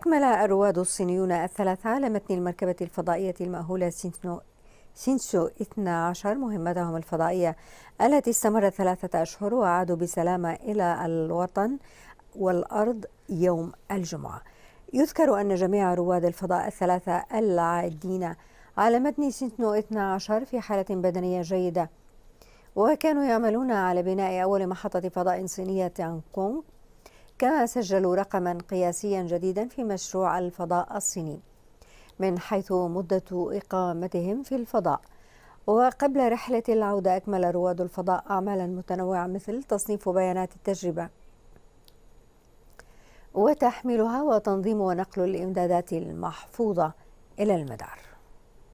أكمل الرواد الصينيون الثلاثة على متن المركبة الفضائية المأهولة سينسو سينسو 12 مهمتهم الفضائية التي استمرت ثلاثة أشهر وعادوا بسلامة إلى الوطن والأرض يوم الجمعة يذكر أن جميع رواد الفضاء الثلاثة العادين على متن سينسو 12 في حالة بدنية جيدة وكانوا يعملون على بناء أول محطة فضاء صينية تانكونغ كونغ كما سجلوا رقما قياسيا جديدا في مشروع الفضاء الصيني من حيث مدة إقامتهم في الفضاء وقبل رحلة العودة أكمل رواد الفضاء أعمالا متنوعة مثل تصنيف بيانات التجربة وتحميلها وتنظيم ونقل الإمدادات المحفوظة إلى المدار